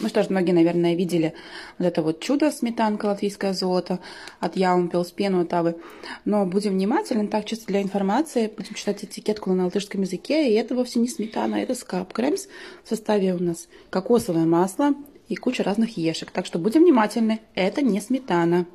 Ну что ж, многие, наверное, видели вот это вот чудо сметанка латвийское золото от Яумпел с Тавы. Но будем внимательны, так чисто для информации, будем читать этикетку на латышском языке, и это вовсе не сметана, это скапкремс. В составе у нас кокосовое масло и куча разных ешек. Так что будем внимательны, это не сметана.